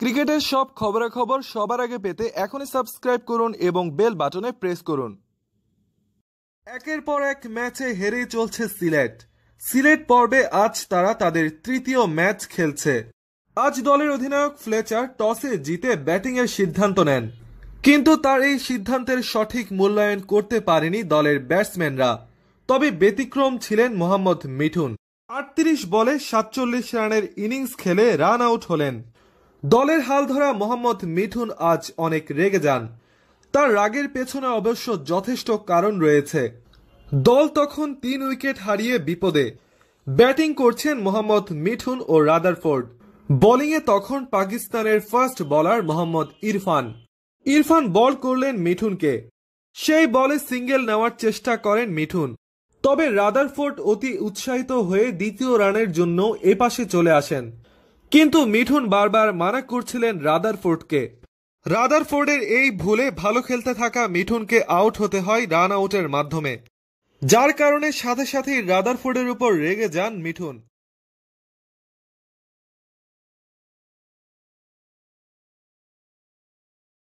ক্রিকেটের সব খবরাখবর সবার আগে পেতে এখনই সাবস্ক্রাইব করুন এবং বেল বাটনে প্রেস করুন একের পর এক ম্যাচে হেরেই চলছে সিলেট সিলেট পর্বে আজ তারা তাদের তৃতীয় ম্যাচ খেলছে আজ দলের অধিনায়ক ফ্লেচার টসে জিতে ব্যাটিংয়ের সিদ্ধান্ত নেন কিন্তু তার এই সিদ্ধান্তের সঠিক মূল্যায়ন করতে পারেনি দলের ব্যাটসম্যানরা তবে ব্যতিক্রম ছিলেন মোহাম্মদ মিঠুন আটত্রিশ বলে সাতচল্লিশ রানের ইনিংস খেলে রান আউট হলেন দলের হাল ধরা মোহাম্মদ মিঠুন আজ অনেক রেগে যান তার রাগের পেছনে অবশ্য যথেষ্ট কারণ রয়েছে দল তখন তিন উইকেট হারিয়ে বিপদে ব্যাটিং করছেন মোহাম্মদ মিঠুন ও রাদারফোর্ড বোলিংয়ে তখন পাকিস্তানের ফার্স্ট বলার মোহাম্মদ ইরফান ইরফান বল করলেন মিঠুনকে সেই বলে সিঙ্গেল নেওয়ার চেষ্টা করেন মিঠুন তবে রাদারফোর্ড অতি উৎসাহিত হয়ে দ্বিতীয় রানের জন্য এপাশে চলে আসেন কিন্তু মিঠুন বারবার মানা করছিলেন রাদারফোর্ডকে রাদারফোর্ডের এই ভুলে ভালো খেলতে থাকা মিঠুনকে আউট হতে হয় রান আউটের মাধ্যমে যার কারণে সাথে সাথেই রাদারফোর্ডের উপর রেগে যান মিঠুন